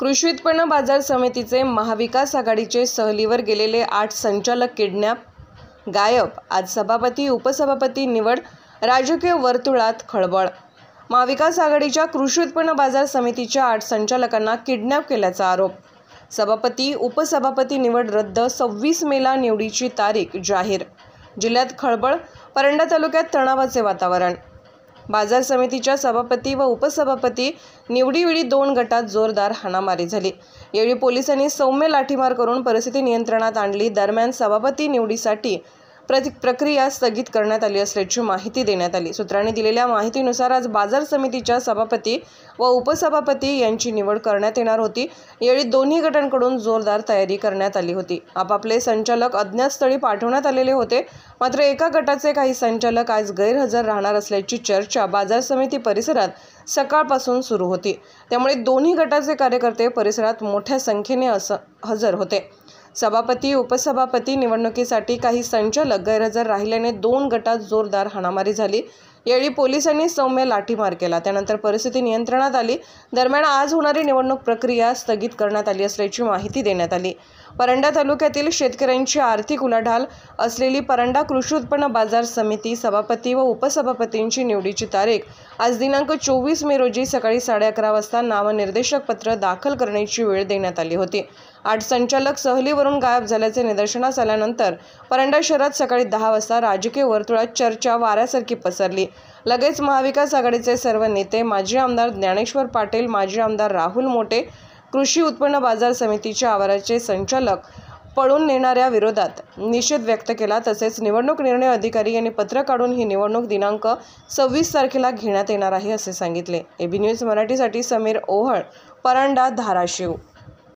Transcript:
कृषी उत्पन्न बाजार समितीचे महाविकास आघाडीचे सहलीवर गेलेले आठ संचालक किडनॅप गायब आज सभापती उपसभापती निवड राजकीय वर्तुळात खळबळ महाविकास आघाडीच्या कृषी उत्पन्न बाजार समितीच्या आठ संचालकांना किडनॅप केल्याचा आरोप सभापती उपसभापती निवड रद्द सव्वीस मेला निवडीची तारीख जाहीर जिल्ह्यात खळबळ परंडा तालुक्यात तणावाचे वातावरण बाजार समितीच्या सभापती व उपसभापती निवडीवेळी दोन गटात जोरदार हाणामारी झाली यावेळी पोलिसांनी सौम्य लाठीमार करून परिस्थिती नियंत्रणात आणली दरम्यान सभापती निवडीसाठी प्रक्रिया स्थगित करण्यात आली असल्याची माहिती देण्यात आली सूत्रांनी दिलेल्या माहितीनुसार आज बाजार समितीच्या सभापती व उपसभापती यांची निवड करण्यात येणार होती यावेळी दोन्ही गटांकडून जोरदार तयारी करण्यात आली होती आपापले संचालक अज्ञातस्थळी पाठवण्यात आलेले होते मात्र एका गटाचे काही संचालक आज गैरहजर राहणार असल्याची चर्चा बाजार समिती परिसरात सकाळपासून सुरू होती त्यामुळे दोन्ही गटाचे कार्यकर्ते परिसरात मोठ्या संख्येने असं हजर होते सभापती उपसभापती निवडणुकीसाठी काही संचालक गैरहजर राहिल्याने दोन गटात जोरदार हाणामारी झाली यावेळी पोलिसांनी सौम्य लाठीमार केला त्यानंतर परिस्थिती नियंत्रणात आली दरम्यान आज होणारी निवडणूक प्रक्रिया स्थगित करण्यात आली असल्याची माहिती देण्यात आली परंडा तालुक्यातील शेतकऱ्यांची आर्थिक उलाढाल असलेली परंडा कृषी उत्पन्न बाजार समिती सभापती व उपसभापतींची निवडीची तारीख आज दिनांक चोवीस मे रोजी सकाळी साडे अकरा वाजता नामनिर्देशक पत्र दाखल करण्याची वेळ देण्यात आली होती आठ संचालक सहलीवरून गायब झाल्याचे निदर्शनास आल्यानंतर परंडा शहरात सकाळी दहा वाजता राजकीय वर्तुळात चर्चा वाऱ्यासारखी पसरली लगेच महाविकास आघाडीचे सर्व नेते माजी आमदार ज्ञानेश्वर पाटील माजी आमदार राहुल मोटे कृषी उत्पन्न बाजार समितीच्या आवाराचे संचालक पळून नेणाऱ्या विरोधात निषेध व्यक्त केला तसेच निवडणूक निर्णय अधिकारी यांनी पत्र काढून ही निवडणूक दिनांक सव्वीस तारखेला घेण्यात येणार आहे असे सांगितले एबी न्यूज मराठीसाठी समीर ओहळ परांडा धाराशिव